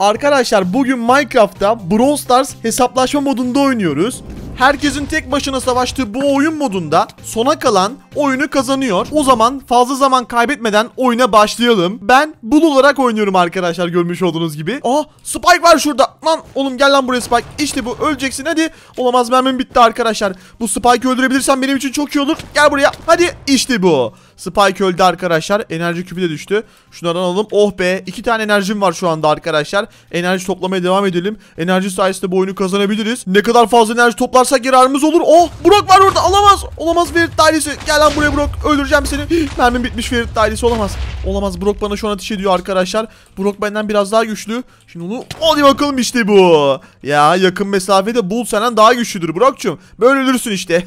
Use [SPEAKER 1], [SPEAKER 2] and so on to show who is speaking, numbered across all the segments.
[SPEAKER 1] Arkadaşlar bugün Minecraft'ta Brawl Stars hesaplaşma modunda oynuyoruz. Herkesin tek başına savaştığı bu oyun modunda sona kalan oyunu kazanıyor. O zaman fazla zaman kaybetmeden oyuna başlayalım. Ben bul olarak oynuyorum arkadaşlar görmüş olduğunuz gibi. Aa Spike var şurada. Lan oğlum gel lan buraya Spike. İşte bu öleceksin hadi. Olamaz mermim bitti arkadaşlar. Bu Spike'ı öldürebilirsem benim için çok iyi olur. Gel buraya. Hadi işte bu. Spike öldü arkadaşlar. Enerji küpü de düştü. Şunlardan alalım. Oh be. iki tane enerjim var şu anda arkadaşlar. Enerji toplamaya devam edelim. Enerji sayesinde bu oyunu kazanabiliriz. Ne kadar fazla enerji toplarsak yararımız olur. Oh Burak var orada. Alamaz. Olamaz bir dairesi. Gel lan buraya Brock. Öldüreceğim seni. Mermim bitmiş Ferit dairesi olamaz. Olamaz. Brock bana şu an ateş ediyor arkadaşlar. Brock benden biraz daha güçlü. Şimdi onu hadi bakalım işte bu. Ya yakın mesafede Bull senden daha güçlüdür Brock'cum. Böyle ölürsün işte.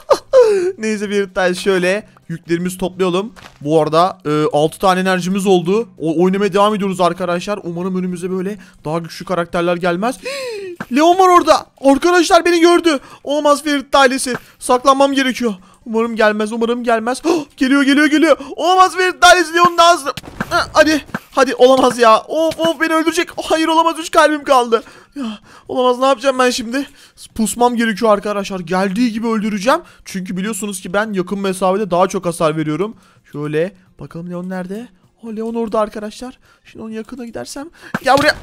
[SPEAKER 1] Neyse Ferit dairesi şöyle yüklerimizi toplayalım. Bu arada e, 6 tane enerjimiz oldu. O, oynamaya devam ediyoruz arkadaşlar. Umarım önümüze böyle daha güçlü karakterler gelmez. Hii! Leon var orada. Arkadaşlar beni gördü. Olmaz Ferit ailesi. Saklanmam gerekiyor. Umarım gelmez. Umarım gelmez. geliyor geliyor geliyor. Olmaz Ferit ailesi Leon'un ağzına. Hadi. Hadi olamaz ya. Of of beni öldürecek. Oh, hayır olamaz. Üç kalbim kaldı. Ya, olamaz ne yapacağım ben şimdi? Pusmam gerekiyor arkadaşlar. Geldiği gibi öldüreceğim. Çünkü biliyorsunuz ki ben yakın mesafede daha çok hasar veriyorum. Şöyle bakalım Leon nerede? O oh, Leon orada arkadaşlar. Şimdi onun yakına gidersem. Gel buraya.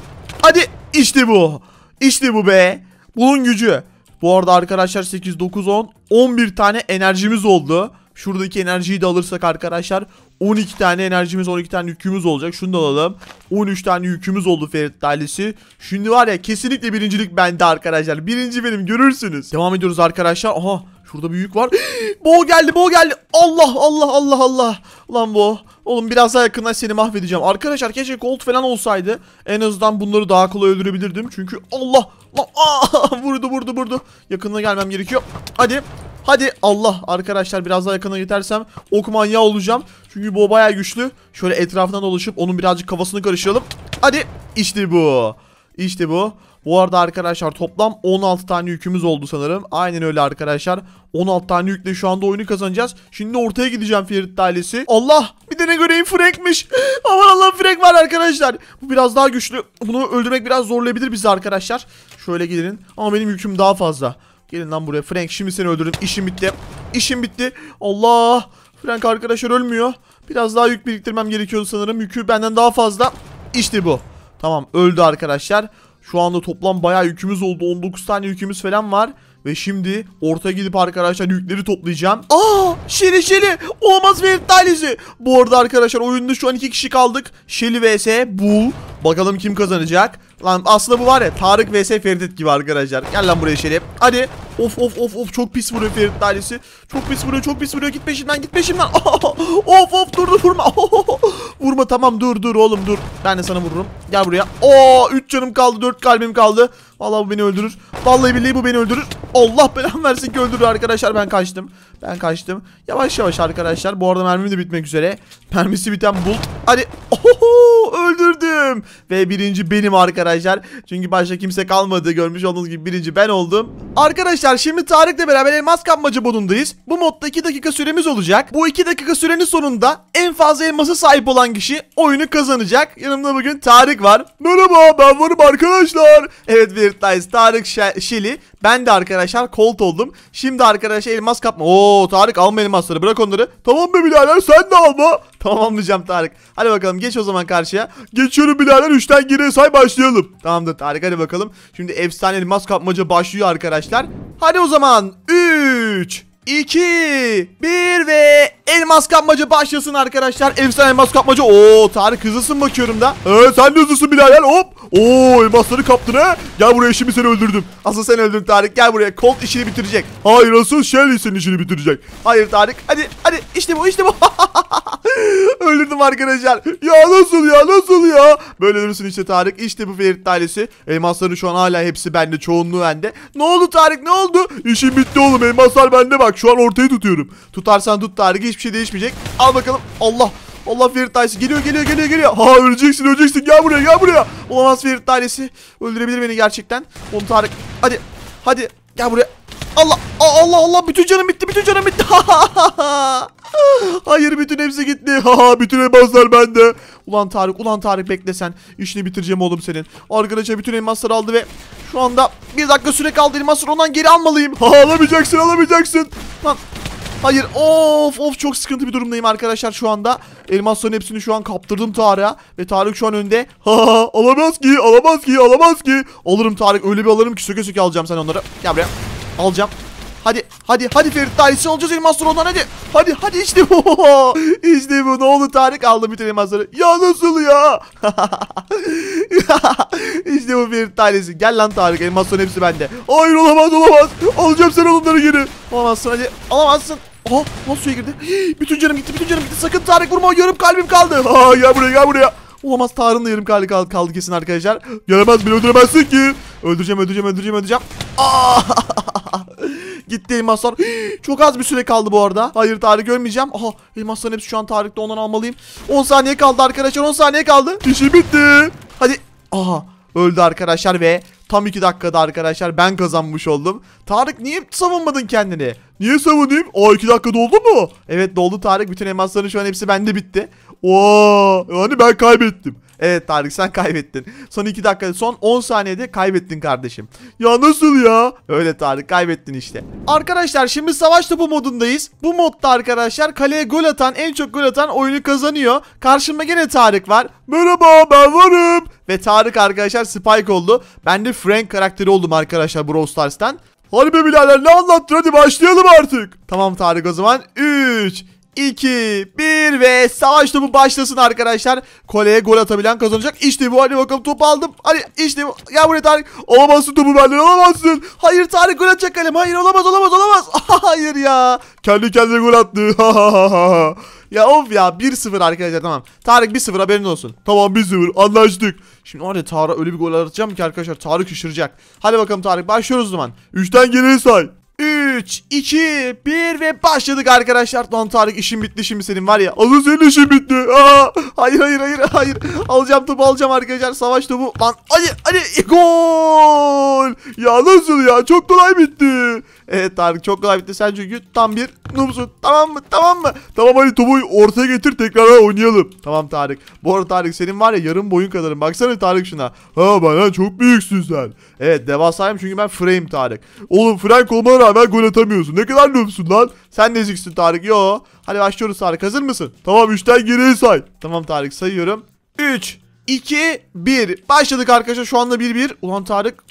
[SPEAKER 1] Hadi işte bu. İşte bu be. Bunun gücü. Bu arada arkadaşlar 8, 9, 10, 11 tane enerjimiz oldu. Şuradaki enerjiyi de alırsak arkadaşlar 12 tane enerjimiz 12 tane yükümüz olacak. Şunu da alalım. 13 tane yükümüz oldu Ferit ailesi. Şimdi var ya kesinlikle birincilik bende arkadaşlar. Birinci benim görürsünüz. Devam ediyoruz arkadaşlar. Aha şurada bir yük var. bo geldi bo geldi. Allah Allah Allah Allah. Lan bo. Oğlum biraz daha yakından seni mahvedeceğim. Arkadaşlar keşke gold falan olsaydı. En azından bunları daha kolay öldürebilirdim. Çünkü Allah! Lan, vurdu vurdu vurdu. Yakınına gelmem gerekiyor. Hadi. Hadi Allah arkadaşlar biraz daha yakına yetersem ok manyağı olacağım. Çünkü bu baya güçlü. Şöyle etrafından dolaşıp onun birazcık kafasını karıştıralım. Hadi işte bu. İşte bu. Bu arada arkadaşlar toplam 16 tane yükümüz oldu sanırım. Aynen öyle arkadaşlar. 16 tane yükle şu anda oyunu kazanacağız. Şimdi ortaya gideceğim Ferit ailesi. Allah bir de ne göreyim Frank'miş. Aman Allah, Frank var arkadaşlar. Bu biraz daha güçlü. Bunu öldürmek biraz zorlayabilir bizi arkadaşlar. Şöyle gelin. Ama benim yüküm daha fazla. Gelin lan buraya Frank şimdi seni öldürürüm. İşim bitti. İşim bitti. Allah. Frank arkadaşlar ölmüyor. Biraz daha yük biriktirmem gerekiyordu sanırım. Yükü benden daha fazla. İşte bu. Tamam öldü arkadaşlar. Şu anda toplam bayağı yükümüz oldu. 19 tane yükümüz falan var. Ve şimdi ortaya gidip arkadaşlar yükleri toplayacağım. Aa! Şeli Şeli! Olmaz ve talisi. Bu arada arkadaşlar oyunda şu an iki kişi kaldık. Şeli vs. Bul. Bakalım kim kazanacak. Lan aslında bu var ya Tarık vs. Feridet gibi arkadaşlar. Gel lan buraya Şeli. Hadi Of of of of çok pis vuruyor Ferit talisi Çok pis vuruyor çok pis vuruyor git peşimden git peşimden of of dur dur vurma. vurma tamam dur dur oğlum dur. Ben de sana vururum. Gel buraya. Oo 3 canım kaldı 4 kalbim kaldı. Vallahi bu beni öldürür. Vallahi billahi bu beni öldürür. Allah belam versin ki öldürür arkadaşlar ben kaçtım. Ben kaçtım. Yavaş yavaş arkadaşlar. Bu arada mermim de bitmek üzere. Mermisi biten bul. Hadi. Oho, öldürdüm. Ve birinci benim arkadaşlar. Çünkü başta kimse kalmadı. Görmüş olduğunuz gibi birinci ben oldum. Arkadaşlar Arkadaşlar şimdi Tarık'la beraber elmas kapmacı modundayız. Bu modda 2 dakika süremiz olacak. Bu 2 dakika sürenin sonunda en fazla elması sahip olan kişi oyunu kazanacak. Yanımda bugün Tarık var. Merhaba ben varım arkadaşlar. Evet Virtice, Tarık, Şili. Ben de arkadaşlar kolt oldum. Şimdi arkadaşlar elmas kapma. Oo Tarık alma elmasları bırak onları. Tamam be birader sen de alma. Tamam almayacağım Tarık. Hadi bakalım geç o zaman karşıya. Geçiyorum birader 3'ten geriye say başlayalım. Tamamdır Tarık hadi bakalım. Şimdi efsane elmas kapmaca başlıyor arkadaşlar. Hadi o zaman 3, 2, 1 ve elmas kapmaca başlasın arkadaşlar. Efsane elmas kapmaca. Oo Tarık hızlısın bakıyorum da. Ee, sen de hızlısın Bilader hop. Oo elmasları kaptın ha. Gel buraya şimdi seni öldürdüm. Asıl sen öldürdün Tarık gel buraya. Colt işini bitirecek. Hayır asıl Shelly senin işini bitirecek. Hayır Tarık hadi hadi işte bu işte bu. Öldürdüm arkadaşlar. Ya nasıl ya nasıl ya. Böyle ölürsün işte Tarık. İşte bu Ferit ailesi. Elmasların şu an hala hepsi bende. Çoğunluğu bende. Ne oldu Tarık ne oldu? İşim bitti oğlum elmaslar bende bak. Şu an ortayı tutuyorum. Tutarsan tut Tarık hiçbir şey değişmeyecek. Al bakalım. Allah. Allah Ferit ailesi geliyor geliyor geliyor geliyor. Ha öleceksin öleceksin gel buraya gel buraya. Olamaz Ferit ailesi. Öldürebilir beni gerçekten. Oğlum Tarık hadi hadi gel buraya. Allah Allah Allah bütün canım bitti bütün canım bitti. Hayır bütün hepsi gitti. Haha bütün elmaslar bende. Ulan Tarık ulan Tarık beklesen. İşini bitireceğim oğlum senin. Arkadaşa bütün elmasları aldı ve şu anda bir dakika süre kaldı elmasları ondan geri almalıyım. Ha alamayacaksın alamayacaksın. Lan Hayır of of çok sıkıntı bir durumdayım arkadaşlar şu anda. Elmasların hepsini şu an kaptırdım Tarık'a. Ve Tarık şu an önde. Ha alamaz ki alamaz ki alamaz ki. Alırım Tarık öyle bir alırım ki söke söke alacağım sen onları. Gel buraya. Alacağım. Hadi hadi hadi Ferit Tarihçi alacağız elmasları ondan hadi. Hadi hadi işte bu. işte bu ne oldu Tarık aldı bütün elmasları. Ya nasıl ya? işte bu Ferit tanesi. Gel lan Tarık elmasların hepsi bende. Hayır olamaz olamaz. Alacağım sen onları geri. Olamazsın hadi. Alamazsın. Aha suya girdi. bütün canım gitti bütün canım gitti. Sakın Tarık vurma yarım kalbim kaldı. Aa, gel buraya gel buraya. Olamaz Tarık'ın da yarım kalbi kaldı, kaldı kesin arkadaşlar. Gelemez bile öldüremezsin ki. Öldüreceğim öldüreceğim öldüreceğim öldüreceğim. Aa! Gitti elmaslar. Çok az bir süre kaldı bu arada. Hayır Tarık ölmeyeceğim. Aha elmasların hepsi şu an Tarık'ta ondan almalıyım. 10 saniye kaldı arkadaşlar 10 saniye kaldı. İşi bitti. Hadi. Aha öldü arkadaşlar ve Tam 2 dakikada arkadaşlar ben kazanmış oldum. Tarık niye savunmadın kendini? Niye savunayım? Aa 2 dakika doldu mu? Evet doldu Tarık. Bütün elmasların şu an hepsi bende bitti. Oo, yani ben kaybettim. Evet Tarık sen kaybettin. Son 2 dakikada son 10 saniyede kaybettin kardeşim. Ya nasıl ya? Öyle Tarık kaybettin işte. Arkadaşlar şimdi savaş topu modundayız. Bu modda arkadaşlar kaleye gol atan en çok gol atan oyunu kazanıyor. Karşımda gene Tarık var. Merhaba ben varım. Ve Tarık arkadaşlar Spike oldu. Ben de Frank karakteri oldum arkadaşlar Brawl Stars'tan. Hadi be birader ne anlattın hadi başlayalım artık. Tamam Tarık o zaman 3, 2, 1 ve savaş topu başlasın arkadaşlar. Koleye gol atabilen kazanacak. İşte bu hadi bakalım topu aldım. Hadi işte bu. Ya buraya Tarık. Olamazsın topu benden olamazsın. Hayır Tarık gol atacak kalem. Hayır olamaz olamaz olamaz. Hayır ya. Kendi kendine gol attı. ya of ya 1-0 arkadaşlar tamam. Tarık 1-0 haberin olsun. Tamam 1-0 anlaştık. Şimdi var ya Tarık öyle bir gol atacağım ki arkadaşlar Tarık şaşıracak. Hadi bakalım Tarık başlıyoruz o zaman. 3'ten geri say. 3, 2, 1 ve başladık arkadaşlar. Lan Tarık işin bitti şimdi senin var ya. Alın senin işin bitti. Aa, hayır hayır hayır hayır. Alacağım topu alacağım arkadaşlar. Savaş topu. Lan hadi hadi. Gol. Ya nasıl ya çok kolay bitti. Evet Tarık çok kolay bitti. Sen çünkü tam bir noobsun. Tamam mı? Tamam mı? Tamam hadi topu ortaya getir tekrar oynayalım. Tamam Tarık. Bu arada Tarık senin var ya yarım boyun kadarım. Baksana Tarık şuna. Ha bana çok büyüksün sen. Evet devasayım çünkü ben frame Tarık. Oğlum frame olmana rağmen gol atamıyorsun. Ne kadar lüpsün lan. Sen neziksin Tarık. Yo. Hadi başlıyoruz Tarık. Hazır mısın? Tamam 3'ten geriye say. Tamam Tarık sayıyorum. 3, 2, 1. Başladık arkadaşlar. Şu anda 1-1. Ulan Tarık.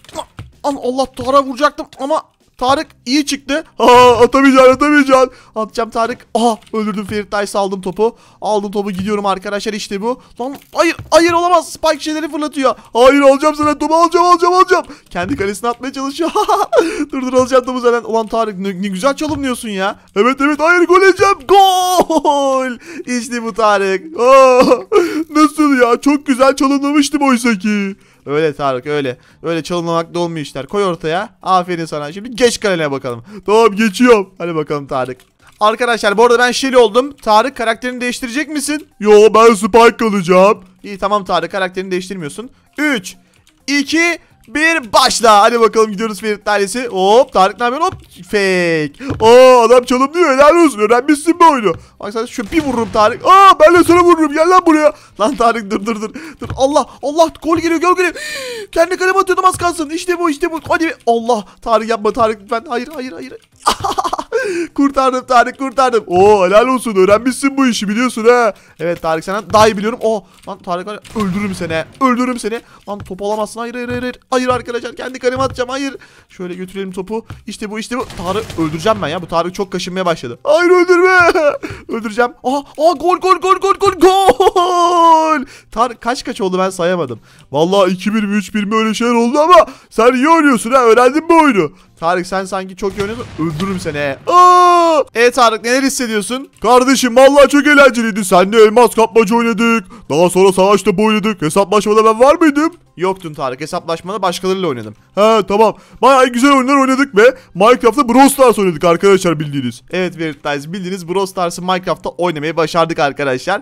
[SPEAKER 1] Allah Tarık'a vuracaktım ama Tarık iyi çıktı. Ha atamayacağım, atamayacaksın. Atacağım Tarık. Aha öldürdüm Ferit Dice topu. Aldım topu gidiyorum arkadaşlar işte bu. Lan hayır hayır olamaz. Spike şeyleri fırlatıyor. Hayır alacağım sana topu alacağım alacağım alacağım. Kendi kalesine atmaya çalışıyor. dur dur alacağım topu zaten. Ulan Tarık ne, ne güzel çalımlıyorsun ya. Evet evet hayır gol edeceğim. Gol. İşte bu Tarık. Nasıl ya? Çok güzel çalınmamıştım oysa ki. Öyle Tarık öyle. Öyle çalınmamak da olmuyor işler. Koy ortaya. Aferin sana. Şimdi geç kalene bakalım. Tamam geçiyorum. Hadi bakalım Tarık. Arkadaşlar bu arada ben Shelly oldum. Tarık karakterini değiştirecek misin? Yo ben Spike kalacağım. İyi tamam Tarık karakterini değiştirmiyorsun. 3, 2, bir başla. Hadi bakalım gidiyoruz Ferit tanesi. Hop Tarık ne yapıyor? Hop fake. Oo adam diyor helal olsun. Öğrenmişsin bu oyunu. Bak sana şu bir vururum Tarık. Aa ben de sana vururum. Gel lan buraya. Lan Tarık dur dur dur. Dur Allah Allah gol geliyor gol geliyor. Kendi kaleme atıyordum az kalsın. İşte bu işte bu. Hadi Allah Tarık yapma Tarık lütfen. Hayır hayır hayır. kurtardım Tarık kurtardım. Oo helal olsun öğrenmişsin bu işi biliyorsun ha. Evet Tarık senden daha iyi biliyorum. Oh lan Tarık var öldürürüm seni. Öldürürüm seni. Lan top alamazsın hayır hayır hayır. Hayır arkadaşlar kendi kaleme atacağım hayır. Şöyle götürelim topu. İşte bu işte bu. Tarık öldüreceğim ben ya. Bu Tarık çok kaşınmaya başladı. Hayır öldürme. öldüreceğim. Aha, aha gol gol gol gol gol gol. Tarık kaç kaç oldu ben sayamadım. Vallahi 2-1 mi 3-1 mi öyle şeyler oldu ama sen iyi oynuyorsun ha öğrendin mi oyunu. Tarık sen sanki çok iyi oynuyorsun. Öldürürüm seni he. Aa! Evet Tarık neler hissediyorsun? Kardeşim vallahi çok eğlenceliydi. Seninle elmas kapmaca oynadık. Daha sonra savaşta boyladık. Hesaplaşmada ben var mıydım? Yoktun Tarık. Hesaplaşmada başkalarıyla oynadım. He tamam. Bayağı güzel oyunlar oynadık ve Minecraft'ta Brawl Stars oynadık arkadaşlar bildiğiniz. Evet Veritas bildiğiniz Brawl Stars'ı Minecraft'ta oynamayı başardık arkadaşlar.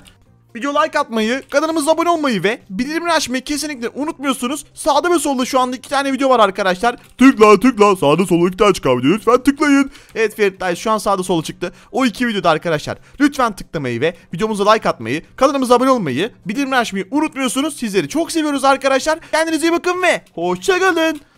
[SPEAKER 1] Video like atmayı, kanalımıza abone olmayı ve bildirimleri açmayı kesinlikle unutmuyorsunuz. Sağda ve solda şu anda iki tane video var arkadaşlar. Tıkla tıkla sağda solda iki tane çıkan video lütfen tıklayın. Evet Ferit şu an sağda solda çıktı. O iki videoda arkadaşlar lütfen tıklamayı ve videomuza like atmayı, kanalımıza abone olmayı, bildirimleri açmayı unutmuyorsunuz. Sizleri çok seviyoruz arkadaşlar. Kendinize iyi bakın ve hoşçakalın.